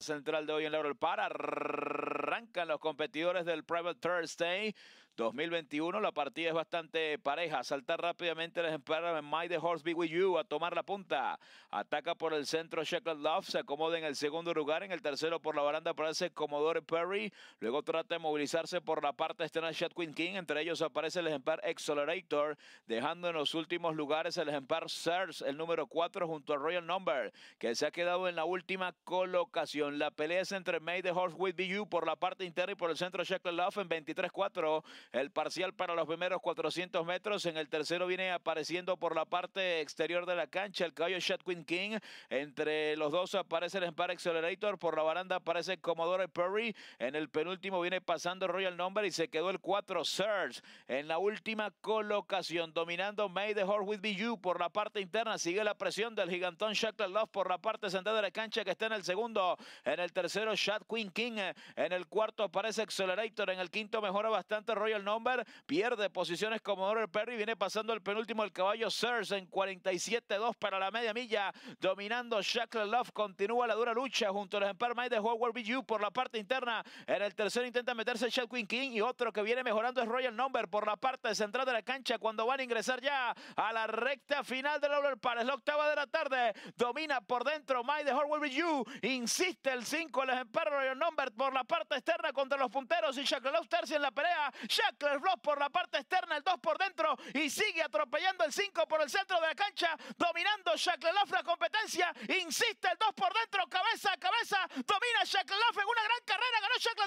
central de hoy en la para Arrancan los competidores del Private Thursday. 2021. La partida es bastante pareja. Salta rápidamente el ejemplar May the Horse Be With You a tomar la punta. Ataca por el centro Shackle Love. Se acomoda en el segundo lugar. En el tercero por la baranda aparece Commodore Perry. Luego trata de movilizarse por la parte externa Shed Queen King. Entre ellos aparece el ejemplar Accelerator. Dejando en los últimos lugares el ejemplar Search, el número 4 junto a Royal Number, que se ha quedado en la última colocación. La pelea es entre May the Horse With You por la parte interna y por el centro Shackle Love en 23-4. El parcial para los primeros 400 metros. En el tercero viene apareciendo por la parte exterior de la cancha el caballo Shadwin King. Entre los dos aparece el Empire Accelerator. Por la baranda aparece Commodore Perry. En el penúltimo viene pasando Royal Number y se quedó el 4 Surge. En la última colocación, dominando May the Horse with You por la parte interna. Sigue la presión del gigantón Shackle Love por la parte central de la cancha que está en el segundo. En el tercero, Shadwin King. En el cuarto aparece Accelerator. En el quinto mejora bastante Royal el number, pierde posiciones como el Perry, viene pasando el penúltimo el caballo Sears en 47-2 para la media milla, dominando Shackle Love, continúa la dura lucha junto a los Empire de Howard BU por la parte interna, en el tercero intenta meterse Queen King y otro que viene mejorando es Royal Number por la parte central de la cancha cuando van a ingresar ya a la recta final del Oral Park, es la octava de la tarde, domina por dentro May de Howard BU, insiste el 5 el Empire Royal Number por la parte externa contra los punteros y Shackle Love tercia en la pelea, Shackle por la parte externa, el 2 por dentro y sigue atropellando el 5 por el centro de la cancha, dominando Shackle la competencia, insiste el 2 por dentro, cabeza a cabeza, domina Shackle en una gran carrera, ganó Shackle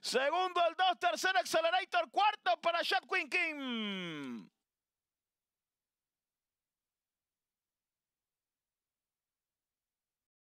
Segundo el 2, tercero Accelerator, cuarto para Shaq Queen King.